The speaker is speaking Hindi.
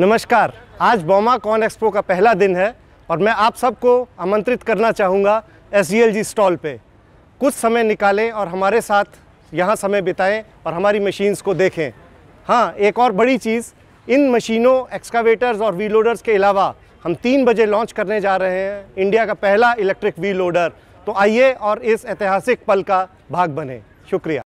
नमस्कार आज बोमा कॉन एक्सपो का पहला दिन है और मैं आप सबको आमंत्रित करना चाहूँगा एस जी स्टॉल पे कुछ समय निकालें और हमारे साथ यहाँ समय बिताएं और हमारी मशीन्स को देखें हाँ एक और बड़ी चीज़ इन मशीनों एक्सकावेटर्स और व्हील लोडर्स के अलावा हम तीन बजे लॉन्च करने जा रहे हैं इंडिया का पहला इलेक्ट्रिक व्हील लोडर तो आइए और इस ऐतिहासिक पल का भाग बने शुक्रिया